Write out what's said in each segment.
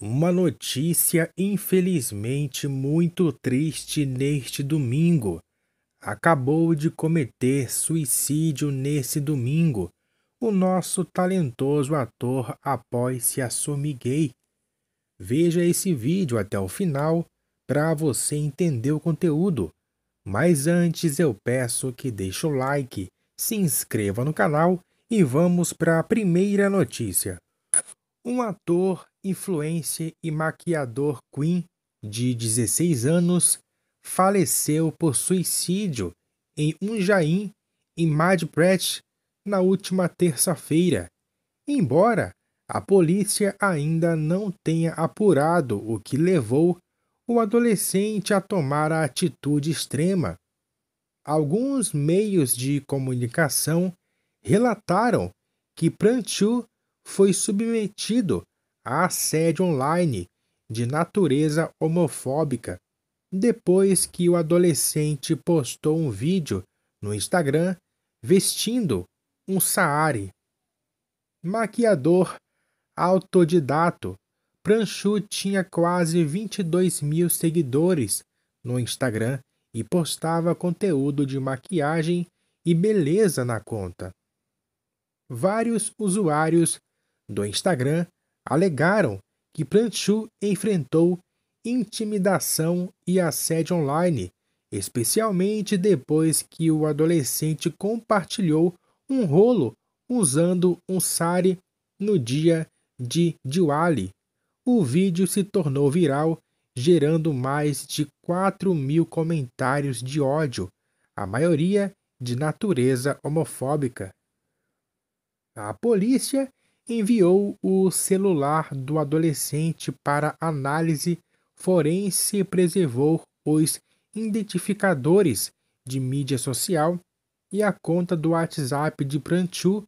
Uma notícia infelizmente muito triste neste domingo. Acabou de cometer suicídio nesse domingo o nosso talentoso ator após se assumir gay. Veja esse vídeo até o final para você entender o conteúdo. Mas antes eu peço que deixe o like, se inscreva no canal e vamos para a primeira notícia. Um ator influencer e maquiador Queen, de 16 anos, faleceu por suicídio em um jaim em Madpret, na última terça-feira, embora a polícia ainda não tenha apurado o que levou o adolescente a tomar a atitude extrema. Alguns meios de comunicação relataram que Pranchu foi submetido a assédio online de natureza homofóbica depois que o adolescente postou um vídeo no Instagram vestindo um saari. Maquiador autodidato, Pranchu tinha quase 22 mil seguidores no Instagram e postava conteúdo de maquiagem e beleza na conta. Vários usuários do Instagram alegaram que Pranchu enfrentou intimidação e assédio online, especialmente depois que o adolescente compartilhou um rolo usando um sari no dia de Diwali. O vídeo se tornou viral, gerando mais de 4 mil comentários de ódio, a maioria de natureza homofóbica. A polícia enviou o celular do adolescente para análise forense e preservou os identificadores de mídia social e a conta do WhatsApp de Pranchu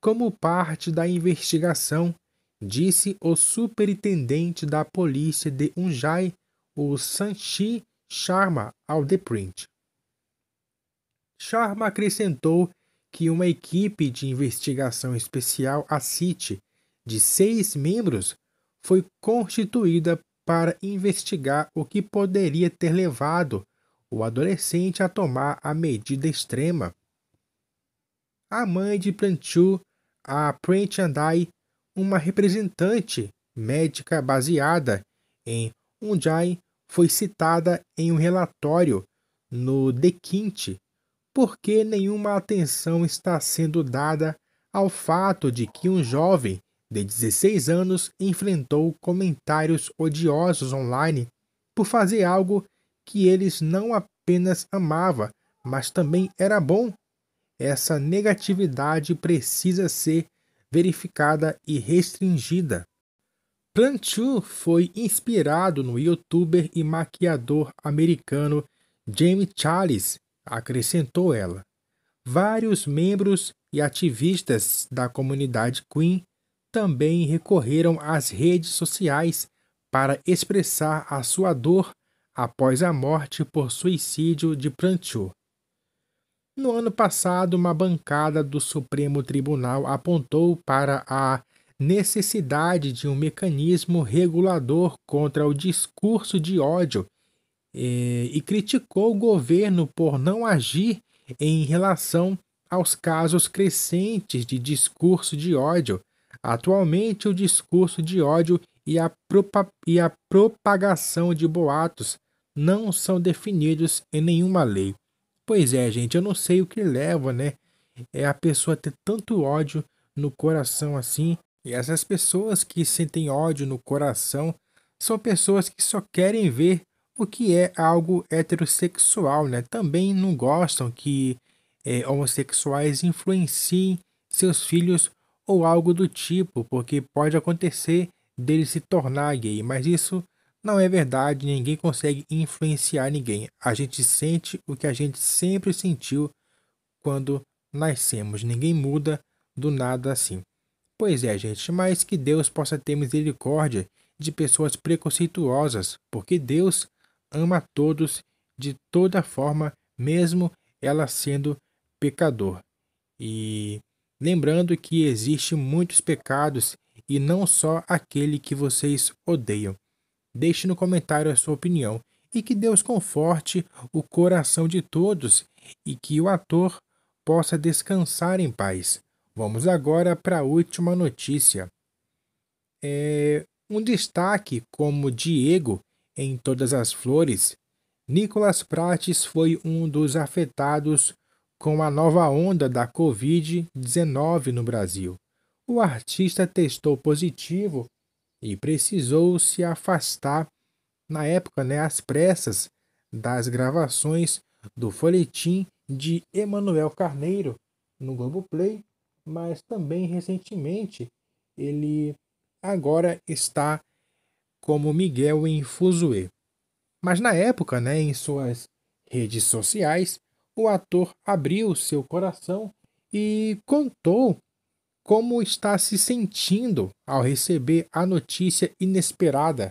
como parte da investigação, disse o superintendente da polícia de Unjai, o Sanchi Sharma, ao The Print. Sharma acrescentou que uma equipe de investigação especial, a CIT, de seis membros, foi constituída para investigar o que poderia ter levado o adolescente a tomar a medida extrema. A mãe de Plantu, a Prenchandai, uma representante médica baseada em Unjai, foi citada em um relatório no The Quinte, porque nenhuma atenção está sendo dada ao fato de que um jovem de 16 anos enfrentou comentários odiosos online por fazer algo que eles não apenas amava, mas também era bom. Essa negatividade precisa ser verificada e restringida. Plantu foi inspirado no youtuber e maquiador americano Jamie Charles, acrescentou ela. Vários membros e ativistas da comunidade Queen também recorreram às redes sociais para expressar a sua dor após a morte por suicídio de Pranchu. No ano passado, uma bancada do Supremo Tribunal apontou para a necessidade de um mecanismo regulador contra o discurso de ódio eh, e criticou o governo por não agir em relação aos casos crescentes de discurso de ódio. Atualmente, o discurso de ódio e a, e a propagação de boatos não são definidos em nenhuma lei. Pois é, gente, eu não sei o que leva, né? É a pessoa ter tanto ódio no coração assim. E essas pessoas que sentem ódio no coração são pessoas que só querem ver o que é algo heterossexual, né? Também não gostam que é, homossexuais influenciem seus filhos ou algo do tipo, porque pode acontecer dele se tornar gay, mas isso não é verdade, ninguém consegue influenciar ninguém. A gente sente o que a gente sempre sentiu quando nascemos, ninguém muda do nada assim. Pois é, gente, mas que Deus possa ter misericórdia de pessoas preconceituosas, porque Deus ama a todos de toda forma, mesmo ela sendo pecador. E lembrando que existem muitos pecados e não só aquele que vocês odeiam. Deixe no comentário a sua opinião e que Deus conforte o coração de todos e que o ator possa descansar em paz. Vamos agora para a última notícia. É um destaque como Diego em todas as flores, Nicolas Prates foi um dos afetados com a nova onda da Covid-19 no Brasil. O artista testou positivo e precisou se afastar, na época, né, às pressas, das gravações do folhetim de Emanuel Carneiro no Globoplay, mas também recentemente ele agora está como Miguel em Fuzue. Mas na época, né, em suas redes sociais, o ator abriu seu coração e contou como está se sentindo ao receber a notícia inesperada.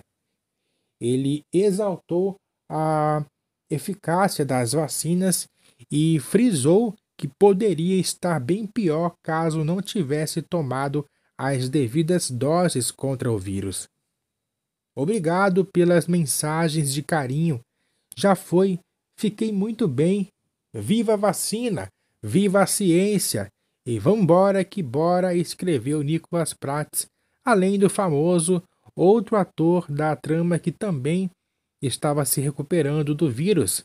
Ele exaltou a eficácia das vacinas e frisou que poderia estar bem pior caso não tivesse tomado as devidas doses contra o vírus. Obrigado pelas mensagens de carinho. Já foi, fiquei muito bem. Viva a vacina, viva a ciência e vambora que bora, escreveu Nicolas Prats, além do famoso outro ator da trama que também estava se recuperando do vírus,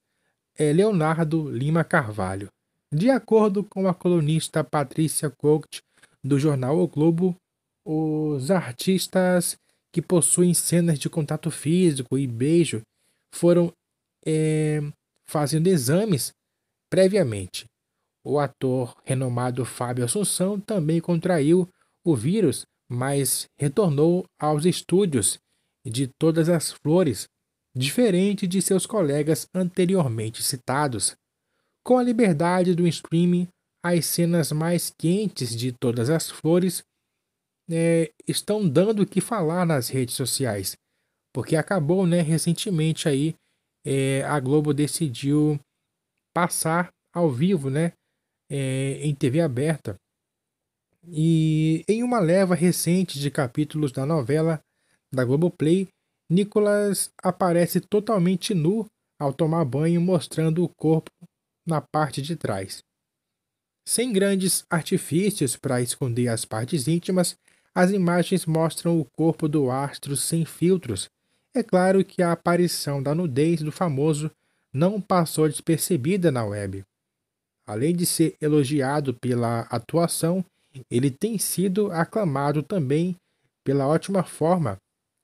é Leonardo Lima Carvalho. De acordo com a colunista Patrícia Cocht do jornal O Globo, os artistas que possuem cenas de contato físico e beijo foram é, fazendo exames previamente. O ator renomado Fábio Assunção também contraiu o vírus, mas retornou aos estúdios de Todas as Flores, diferente de seus colegas anteriormente citados. Com a liberdade do streaming, as cenas mais quentes de Todas as Flores é, estão dando o que falar nas redes sociais. Porque acabou, né, recentemente aí, é, a Globo decidiu passar ao vivo, né, é, em TV aberta. E em uma leva recente de capítulos da novela da Globoplay, Nicolas aparece totalmente nu ao tomar banho, mostrando o corpo na parte de trás. Sem grandes artifícios para esconder as partes íntimas, as imagens mostram o corpo do astro sem filtros. É claro que a aparição da nudez do famoso não passou despercebida na web. Além de ser elogiado pela atuação, ele tem sido aclamado também pela ótima forma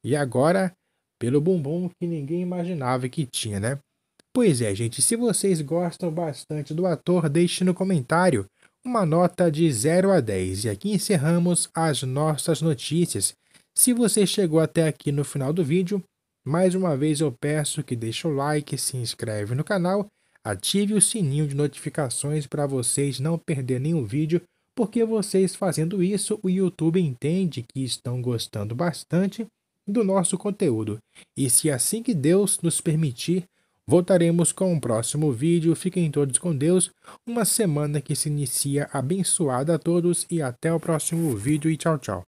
e agora pelo bumbum que ninguém imaginava que tinha, né? Pois é, gente, se vocês gostam bastante do ator, deixe no comentário uma nota de 0 a 10. E aqui encerramos as nossas notícias. Se você chegou até aqui no final do vídeo, mais uma vez eu peço que deixe o like, se inscreve no canal, ative o sininho de notificações para vocês não perder nenhum vídeo, porque vocês fazendo isso, o YouTube entende que estão gostando bastante do nosso conteúdo. E se assim que Deus nos permitir, Voltaremos com um próximo vídeo. Fiquem todos com Deus. Uma semana que se inicia abençoada a todos e até o próximo vídeo e tchau, tchau.